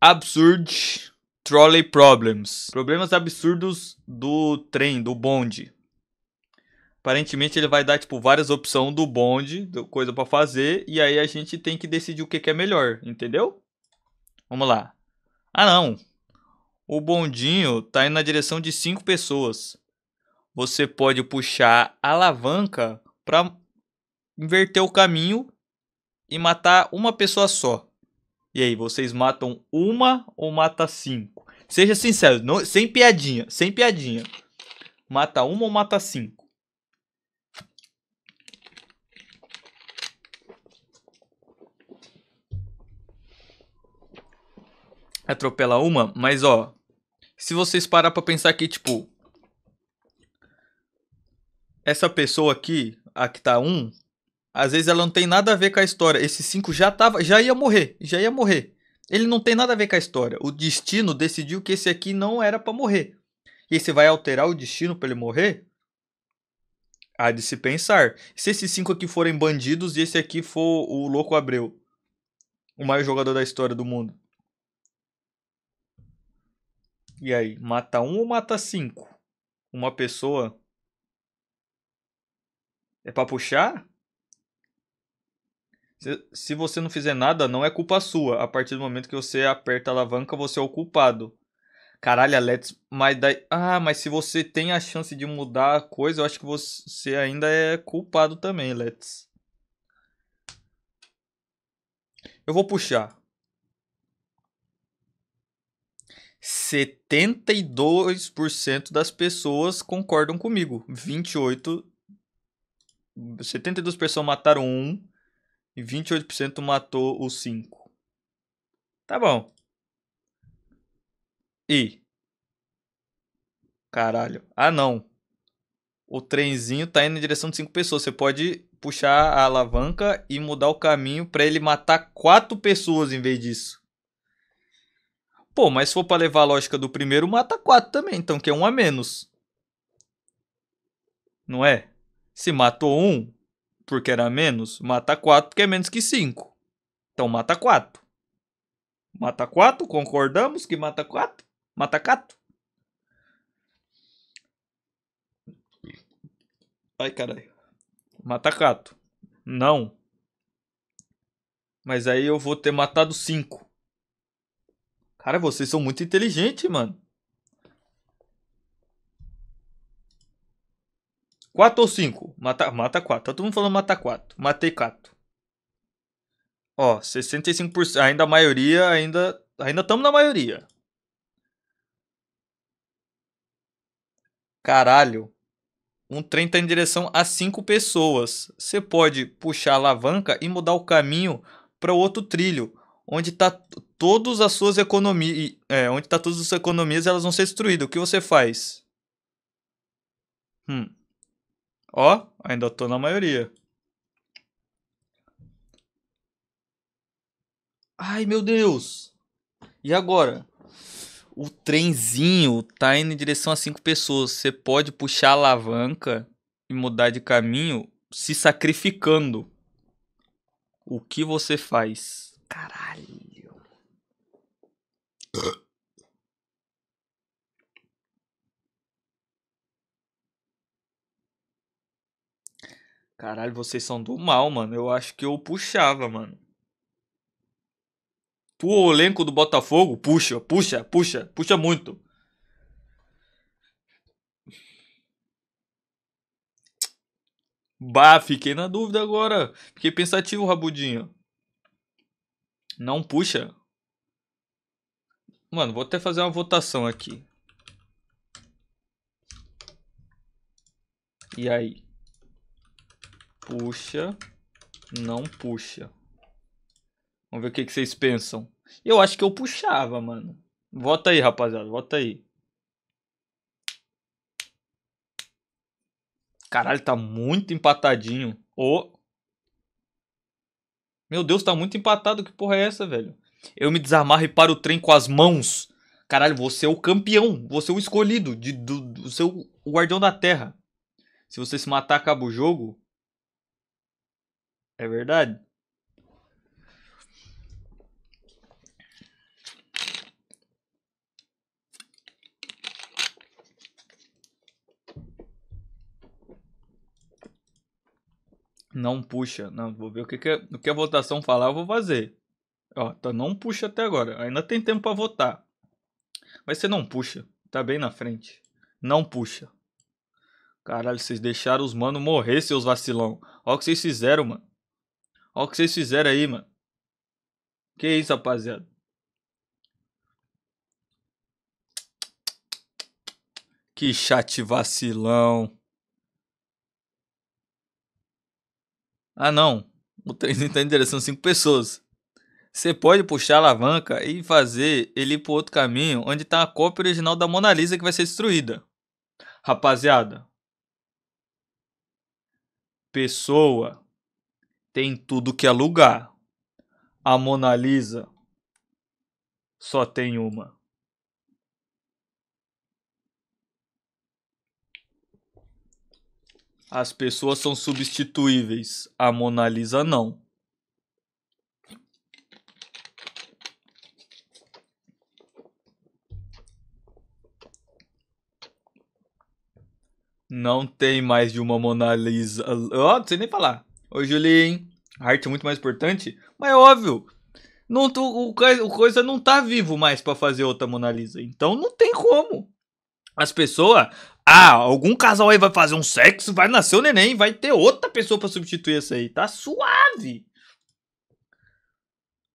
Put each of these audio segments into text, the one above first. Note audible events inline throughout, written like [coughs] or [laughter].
Absurd Trolley Problems. Problemas absurdos do trem, do bonde. Aparentemente ele vai dar tipo várias opções do bonde, coisa para fazer, e aí a gente tem que decidir o que, é melhor, entendeu? Vamos lá. Ah não. O bondinho tá indo na direção de cinco pessoas. Você pode puxar a alavanca para inverter o caminho e matar uma pessoa só. E aí, vocês matam uma ou mata cinco? Seja sincero, não, sem piadinha, sem piadinha. Mata uma ou mata cinco? Atropela uma, mas ó. Se vocês parar pra pensar que, tipo. Essa pessoa aqui, a que tá um, às vezes ela não tem nada a ver com a história. Esse 5 já tava, já ia morrer, já ia morrer. Ele não tem nada a ver com a história. O destino decidiu que esse aqui não era para morrer. E você vai alterar o destino para ele morrer? Há de se pensar. Se esses cinco aqui forem bandidos e esse aqui for o Louco Abreu, o maior jogador da história do mundo. E aí, mata um ou mata cinco? Uma pessoa. É pra puxar? Se você não fizer nada, não é culpa sua. A partir do momento que você aperta a alavanca, você é o culpado. Caralho, Alex, mas daí. Ah, mas se você tem a chance de mudar a coisa, eu acho que você ainda é culpado também, Let's. Eu vou puxar. 72% das pessoas concordam comigo. 28. 72 pessoas mataram um. E 28% matou o 5. Tá bom. E. Caralho. Ah, não. O trenzinho tá indo em direção de 5 pessoas. Você pode puxar a alavanca e mudar o caminho para ele matar 4 pessoas em vez disso. Pô, mas se for para levar a lógica do primeiro, mata 4 também. Então que é um a menos. Não é? Se matou um, porque era menos, mata 4 porque é menos que 5. Então mata 4. Mata 4, concordamos que mata 4? Mata 4. Ai, caralho. Mata 4. Não. Mas aí eu vou ter matado 5. Cara, vocês são muito inteligentes, mano. Quatro ou cinco? Mata, mata quatro. Tá todo mundo falando mata quatro. Matei quatro. Ó, 65%. Ainda a maioria, ainda... Ainda estamos na maioria. Caralho. Um trem tá em direção a cinco pessoas. Você pode puxar a alavanca e mudar o caminho para outro trilho, onde tá todas as suas economias, é, onde tá todas as economias, elas vão ser destruídas. O que você faz? Hum. Ó, ainda tô na maioria. Ai, meu Deus! E agora? O trenzinho tá indo em direção a cinco pessoas. Você pode puxar a alavanca e mudar de caminho se sacrificando. O que você faz? Caralho. [coughs] Caralho, vocês são do mal, mano. Eu acho que eu puxava, mano. Tu, o elenco do Botafogo, puxa, puxa, puxa, puxa muito. Bah, fiquei na dúvida agora. Fiquei pensativo, Rabudinho. Não puxa. Mano, vou até fazer uma votação aqui. E aí? puxa, não puxa. Vamos ver o que, que vocês pensam. Eu acho que eu puxava, mano. Vota aí, rapaziada, vota aí. Caralho, tá muito empatadinho. Ô. Oh. Meu Deus, tá muito empatado. Que porra é essa, velho? Eu me desamarro e paro o trem com as mãos. Caralho, você é o campeão. Você é o escolhido. De, do, do seu guardião da terra. Se você se matar, acaba o jogo. É verdade? Não puxa. Não, vou ver o que, que, é, o que a votação falar, eu vou fazer. Ó, tá, não puxa até agora. Ainda tem tempo para votar. Mas você não puxa. Tá bem na frente. Não puxa. Caralho, vocês deixaram os mano morrer, seus vacilão. Ó o que vocês fizeram, mano. Olha o que vocês fizeram aí, mano. Que isso, rapaziada. Que chat vacilão. Ah, não. O trenzinho está endereçando cinco pessoas. Você pode puxar a alavanca e fazer ele ir pro outro caminho, onde está a cópia original da Mona Lisa que vai ser destruída. Rapaziada. Pessoa tem tudo que é lugar. A Mona Lisa só tem uma. As pessoas são substituíveis, a Mona Lisa não. Não tem mais de uma Mona Lisa. Oh, não sei nem falar. Ô, Julinho, a arte é muito mais importante? Mas é óbvio. Não, o, o coisa não tá vivo mais para fazer outra Mona Lisa. Então não tem como. As pessoas. Ah, algum casal aí vai fazer um sexo, vai nascer o um neném, vai ter outra pessoa para substituir essa aí. Tá suave.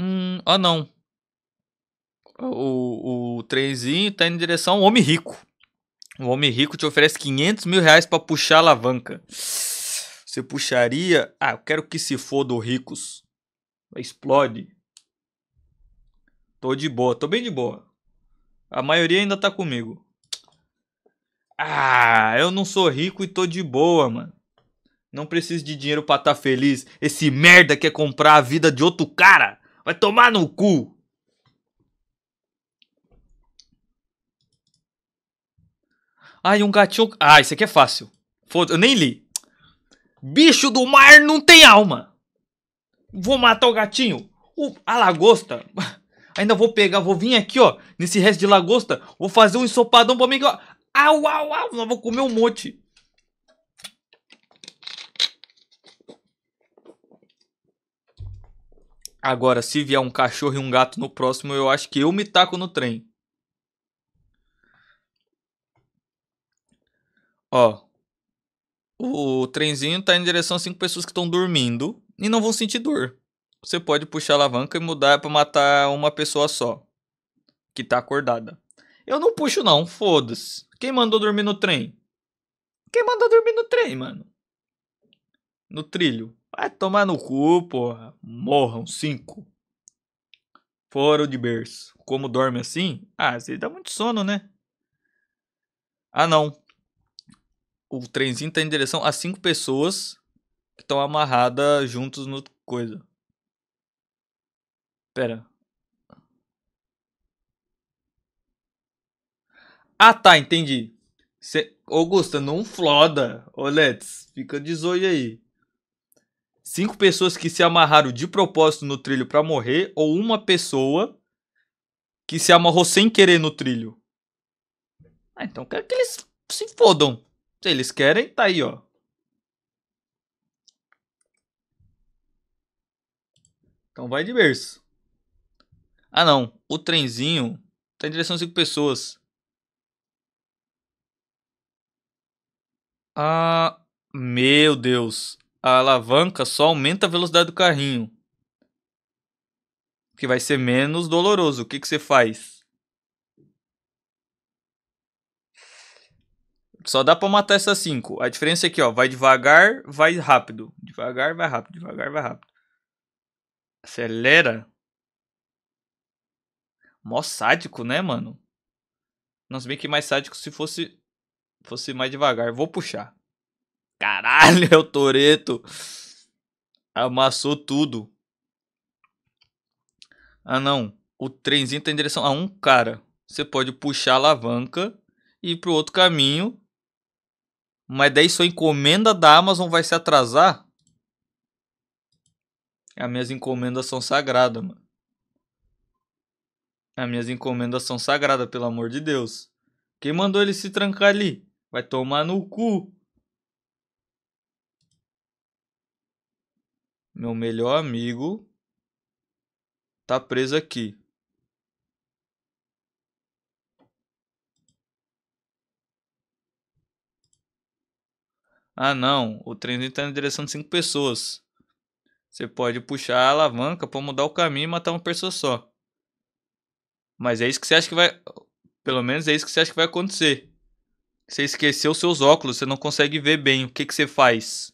Hum, ah não. O, o, o trenzinho tá indo em direção ao homem rico. O homem rico te oferece 500 mil reais pra puxar a alavanca. Você puxaria. Ah, eu quero que se foda o ricos. Explode. Tô de boa, tô bem de boa. A maioria ainda tá comigo. Ah, eu não sou rico e tô de boa, mano. Não preciso de dinheiro para estar tá feliz. Esse merda quer comprar a vida de outro cara. Vai tomar no cu. Ai, um gatinho. Ah, isso aqui é fácil. Foda, eu nem li. Bicho do mar não tem alma. Vou matar o gatinho. O, a lagosta. [laughs] Ainda vou pegar, vou vir aqui, ó. Nesse resto de lagosta. Vou fazer um ensopadão pra mim. Ó. Au, au, au. Nós vou comer um monte. Agora, se vier um cachorro e um gato no próximo, eu acho que eu me taco no trem. Ó, o trenzinho está em direção a cinco pessoas que estão dormindo e não vão sentir dor. Você pode puxar a alavanca e mudar para matar uma pessoa só que está acordada. Eu não puxo não, foda-se. Quem mandou dormir no trem? Quem mandou dormir no trem, mano? No trilho. Vai tomar no cu, porra. Morram cinco. Foram de berço. Como dorme assim? Ah, você dá muito sono, né? Ah, não o trenzinho tá em direção a cinco pessoas que estão amarradas juntos no coisa. Pera. Ah, tá, entendi. Cê... Augusta, não floda. Ô, Let's, fica de zoio aí. Cinco pessoas que se amarraram de propósito no trilho para morrer ou uma pessoa que se amarrou sem querer no trilho? Ah, então quero que eles se fodam. Se eles querem, tá aí, ó. Então vai de berço. Ah, não. O trenzinho tá em direção a cinco pessoas. Ah, meu Deus. A alavanca só aumenta a velocidade do carrinho. Que vai ser menos doloroso. O que, que você faz? Só dá pra matar essas cinco. A diferença é que, ó, vai devagar, vai rápido. Devagar, vai rápido. Devagar, vai rápido. Acelera. Mó sádico, né, mano? Não se bem que mais sádico se fosse fosse mais devagar. Vou puxar. Caralho, [laughs] é o Toreto. Amassou tudo. Ah, não. O trenzinho tá em direção a um cara. Você pode puxar a alavanca e ir pro outro caminho mas daí sua encomenda da Amazon vai se atrasar? As minhas encomendas são sagradas, mano. As minhas encomendas são sagradas, pelo amor de Deus. Quem mandou ele se trancar ali? Vai tomar no cu. Meu melhor amigo tá preso aqui. Ah, não, o trenzinho está na direção de cinco pessoas. Você pode puxar a alavanca para mudar o caminho e matar uma pessoa só. Mas é isso que você acha que vai. Pelo menos é isso que você acha que vai acontecer. Você esqueceu seus óculos, você não consegue ver bem. O que, que você faz?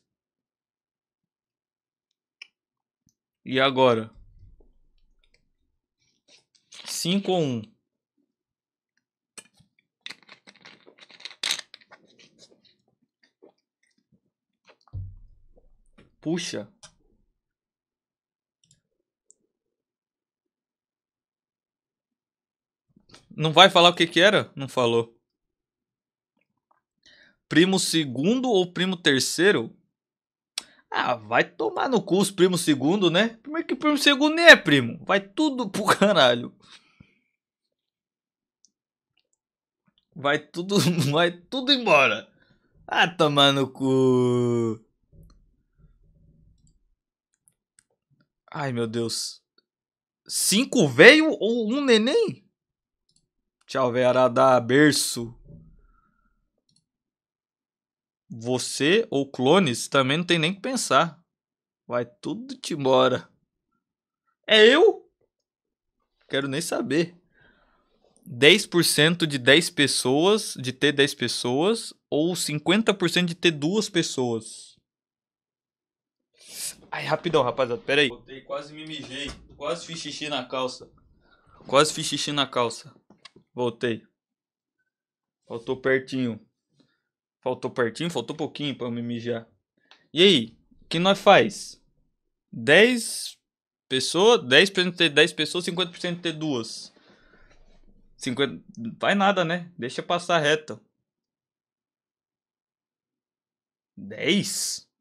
E agora? 5 ou 1? Um? Puxa. Não vai falar o que que era? Não falou. Primo segundo ou primo terceiro? Ah, vai tomar no cu os primo segundo, né? Primeiro é que primo segundo nem é primo. Vai tudo pro caralho. Vai tudo, [laughs] vai tudo embora. Ah, tomar no cu. Ai, meu Deus. Cinco veio ou um neném? Tchau, Vera da berço. Você ou clones também não tem nem que pensar. Vai tudo te embora. É eu? Quero nem saber. 10% de 10 pessoas, de ter 10 pessoas, ou 50% de ter duas pessoas. Ai, rapidão, rapaziada, pera aí. Botei, quase me mijei. Quase fiz xixi na calça. Quase fiz xixi na calça. Voltei. Faltou pertinho. Faltou pertinho, faltou pouquinho pra eu me mijar. E aí, o que nós faz? 10 pessoas, 10% ter 10 pessoas, 50% ter duas. 50, Não faz nada, né? Deixa passar reta. 10?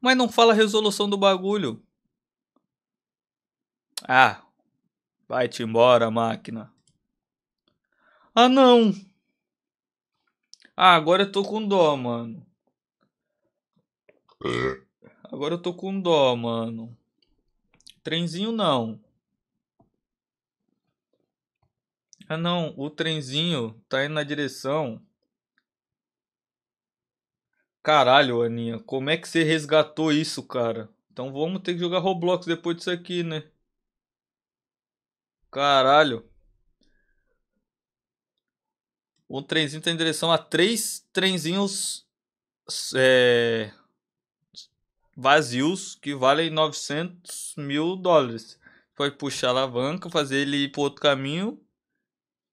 Mas não fala a resolução do bagulho. Ah, vai-te embora, máquina. Ah, não. Ah, agora eu tô com dó, mano. É. Agora eu tô com dó, mano. Trenzinho não. Ah não, o trenzinho tá indo na direção. Caralho, Aninha, como é que você resgatou isso, cara? Então vamos ter que jogar Roblox depois disso aqui, né? Caralho. O trenzinho tá em direção a três trenzinhos é, vazios que valem 900 mil dólares. Pode puxar a alavanca, fazer ele ir pro outro caminho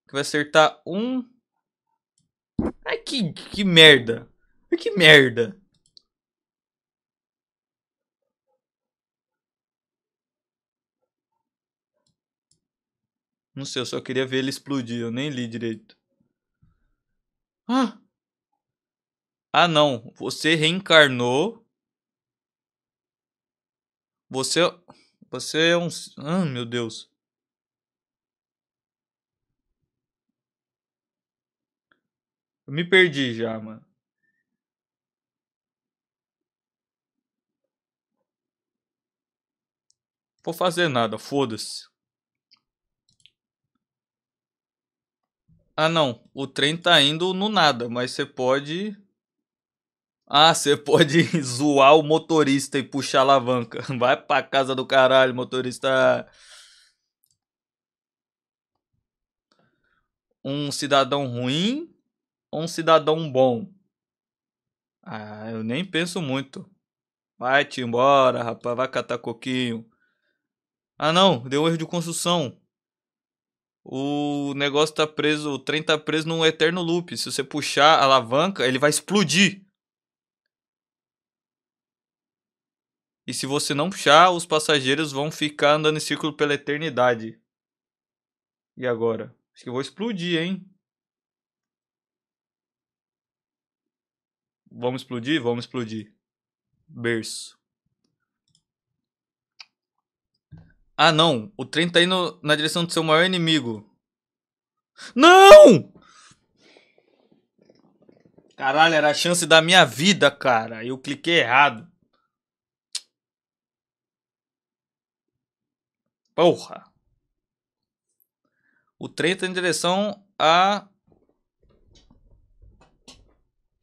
que vai acertar um. Ai, que, que merda. Ai, que merda. Não sei, eu só queria ver ele explodir, eu nem li direito. Ah! Ah, não. Você reencarnou. Você. Você é um. Ah, meu Deus. Eu me perdi já, mano. Vou fazer nada, foda-se. Ah, não. O trem tá indo no nada, mas você pode. Ah, você [laughs] pode zoar o motorista e puxar a alavanca. [laughs] Vai pra casa do caralho, motorista. Um cidadão ruim ou um cidadão bom? Ah, eu nem penso muito. Vai-te embora, rapaz, vai catar coquinho. Ah, não, deu erro de construção. O negócio tá preso, o trem tá preso num eterno loop. Se você puxar a alavanca, ele vai explodir. E se você não puxar, os passageiros vão ficar andando em círculo pela eternidade. E agora? Acho que eu vou explodir, hein? Vamos explodir? Vamos explodir. Berço. Ah, não. O trem tá indo na direção do seu maior inimigo. Não! Caralho, era a chance da minha vida, cara. Eu cliquei errado. Porra. O trem tá em direção a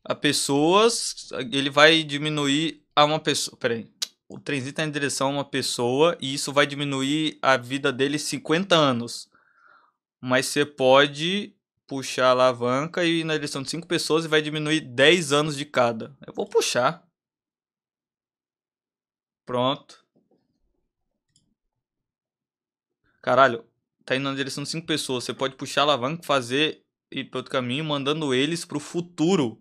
a pessoas, ele vai diminuir a uma pessoa. Peraí. O trenzinho está em direção a uma pessoa e isso vai diminuir a vida dele 50 anos. Mas você pode puxar a alavanca e ir na direção de 5 pessoas e vai diminuir 10 anos de cada. Eu vou puxar. Pronto. Caralho, tá indo na direção de 5 pessoas. Você pode puxar a alavanca, fazer ir para outro caminho, mandando eles para o futuro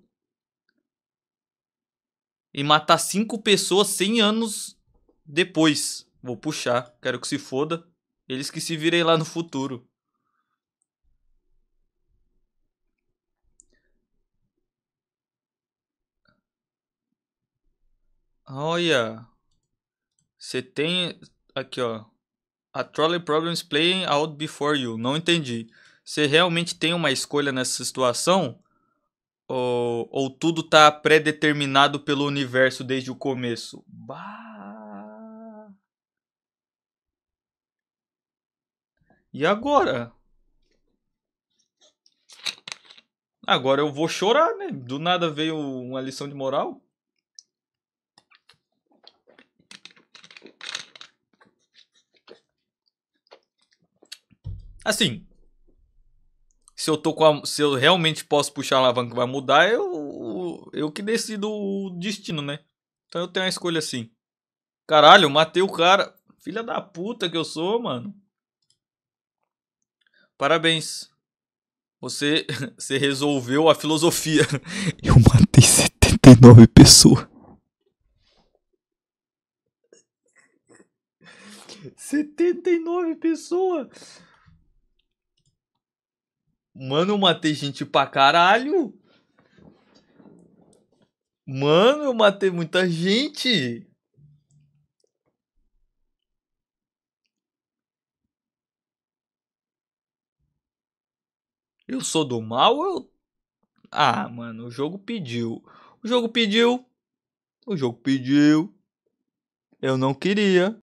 e matar cinco pessoas 100 anos depois. Vou puxar, quero que se foda. Eles que se virem lá no futuro. Olha. Você tem. Aqui, ó. A trolley problems playing out before you. Não entendi. Você realmente tem uma escolha nessa situação? Ou, ou tudo tá predeterminado pelo universo desde o começo? Bah. E agora? Agora eu vou chorar, né? Do nada veio uma lição de moral. Assim, se eu tô com a, se eu realmente posso puxar a alavanca vai mudar, eu eu que decido o destino, né? Então eu tenho a escolha assim. Caralho, matei o cara. Filha da puta que eu sou, mano. Parabéns. Você, [laughs] você resolveu a filosofia. [laughs] Eu matei 79 pessoas. 79 pessoas? Mano, eu matei gente pra caralho. Mano, eu matei muita gente. Eu sou do mal eu. Ah, mano, o jogo pediu. O jogo pediu. O jogo pediu. Eu não queria.